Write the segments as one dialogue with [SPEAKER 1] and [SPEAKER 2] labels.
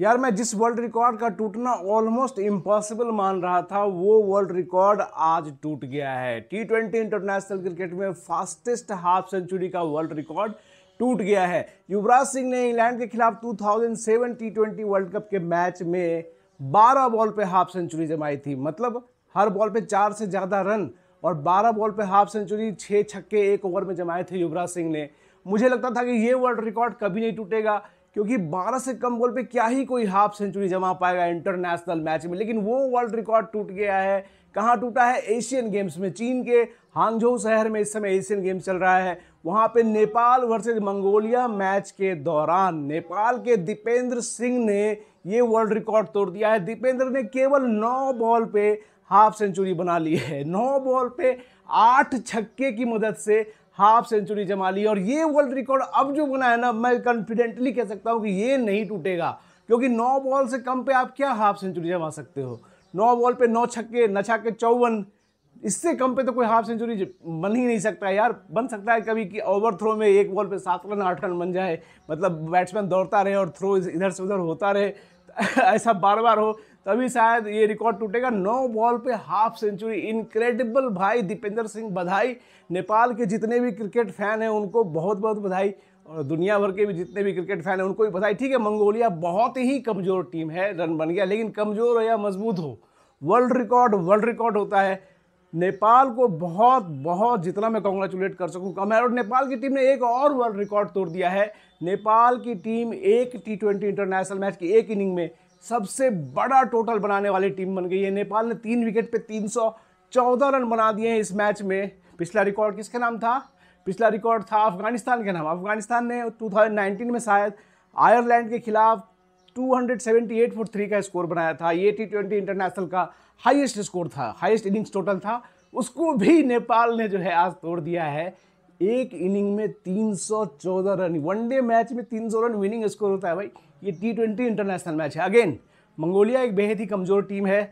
[SPEAKER 1] यार मैं जिस वर्ल्ड रिकॉर्ड का टूटना ऑलमोस्ट इम्पॉसिबल मान रहा था वो वर्ल्ड रिकॉर्ड आज टूट गया है टी ट्वेंटी इंटरनेशनल क्रिकेट में फास्टेस्ट हाफ सेंचुरी का वर्ल्ड रिकॉर्ड टूट गया है युवराज सिंह ने इंग्लैंड के खिलाफ 2007 टी ट्वेंटी वर्ल्ड कप के मैच में 12 बॉल पे हाफ सेंचुरी जमाई थी मतलब हर बॉल पे चार से ज़्यादा रन और 12 बॉल पे हाफ सेंचुरी छः छक्के एक ओवर में जमाए थे युवराज सिंह ने मुझे लगता था कि ये वर्ल्ड रिकॉर्ड कभी नहीं टूटेगा क्योंकि 12 से कम बॉल पे क्या ही कोई हाफ सेंचुरी जमा पाएगा इंटरनेशनल मैच में लेकिन वो वर्ल्ड रिकॉर्ड टूट गया है कहाँ टूटा है एशियन गेम्स में चीन के हांगझो शहर में इस समय एशियन गेम्स चल रहा है वहाँ पे नेपाल वर्सेज मंगोलिया मैच के दौरान नेपाल के दीपेंद्र सिंह ने ये वर्ल्ड रिकॉर्ड तोड़ दिया है दीपेंद्र ने केवल नौ बॉल पे हाफ सेंचुरी बना ली है नौ बॉल पे आठ छक्के की मदद से हाफ सेंचुरी जमा ली और ये वर्ल्ड रिकॉर्ड अब जो बना है ना मैं कॉन्फिडेंटली कह सकता हूँ कि ये नहीं टूटेगा क्योंकि नौ बॉल से कम पे आप क्या हाफ सेंचुरी जमा सकते हो नौ बॉल पे नौ छक्के न छक्के चौवन इससे कम पे तो कोई हाफ सेंचुरी बन ही नहीं सकता यार बन सकता है कभी कि ओवर थ्रो में एक बॉल पे सात रन आठ रन बन जाए मतलब बैट्समैन दौड़ता रहे और थ्रो इधर से उधर होता रहे ऐसा बार बार हो तभी शायद ये रिकॉर्ड टूटेगा नौ बॉल पे हाफ सेंचुरी इनक्रेडिबल भाई दीपेंद्र सिंह बधाई नेपाल के जितने भी क्रिकेट फैन हैं उनको बहुत बहुत बधाई और दुनिया भर के भी जितने भी क्रिकेट फैन हैं उनको भी बधाई ठीक है मंगोलिया बहुत ही कमज़ोर टीम है रन बन गया लेकिन कमज़ोर हो या मजबूत हो वर्ल्ड रिकॉर्ड वर्ल्ड रिकॉर्ड होता है नेपाल को बहुत बहुत जितना मैं कॉन्ग्रेचुलेट कर सकूँ कम है और नेपाल की टीम ने एक और वर्ल्ड रिकॉर्ड तोड़ दिया है नेपाल की टीम एक टी ट्वेंटी इंटरनेशनल मैच की एक इनिंग में सबसे बड़ा टोटल बनाने वाली टीम बन गई है नेपाल ने तीन विकेट पे 314 रन बना दिए हैं इस मैच में पिछला रिकॉर्ड किसका नाम था पिछला रिकॉर्ड था अफगानिस्तान के नाम अफगानिस्तान ने 2019 में शायद आयरलैंड के खिलाफ 278 फॉर थ्री का स्कोर बनाया था ये टी ट्वेंटी इंटरनेशनल का हाईएस्ट स्कोर था हाईएस्ट इनिंग्स टोटल था उसको भी नेपाल ने जो है आज तोड़ दिया है एक इनिंग में 314 रन वनडे मैच में 300 रन विनिंग स्कोर होता है भाई ये टी ट्वेंटी इंटरनेशनल मैच है अगेन मंगोलिया एक बेहद ही कमज़ोर टीम है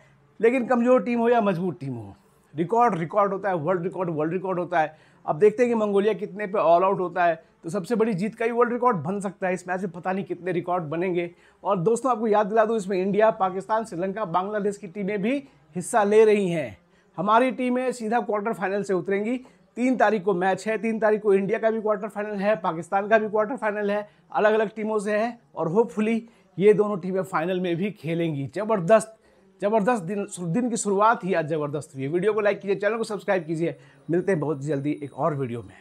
[SPEAKER 1] लेकिन कमज़ोर टीम हो या मजबूत टीम हो रिकॉर्ड रिकॉर्ड होता है वर्ल्ड रिकॉर्ड वर्ल्ड रिकॉर्ड होता है अब देखते हैं कि मंगोलिया कितने पे ऑल आउट होता है तो सबसे बड़ी जीत का ही वर्ल्ड रिकॉर्ड बन सकता है इस मैच में पता नहीं कितने रिकॉर्ड बनेंगे और दोस्तों आपको याद दिला दूँ इसमें इंडिया पाकिस्तान श्रीलंका बांग्लादेश की टीमें भी हिस्सा ले रही हैं हमारी टीमें सीधा क्वार्टर फाइनल से उतरेंगी तीन तारीख को मैच है तीन तारीख को इंडिया का भी क्वार्टर फाइनल है पाकिस्तान का भी क्वार्टर फाइनल है अलग अलग टीमों से है और होपफुली ये दोनों टीमें फाइनल में भी खेलेंगी ज़बरदस्त जबरदस्त दिन दिन की शुरुआत ही आज ज़बरदस्त हुई है वीडियो को लाइक कीजिए चैनल को सब्सक्राइब कीजिए मिलते हैं बहुत जल्दी एक और वीडियो में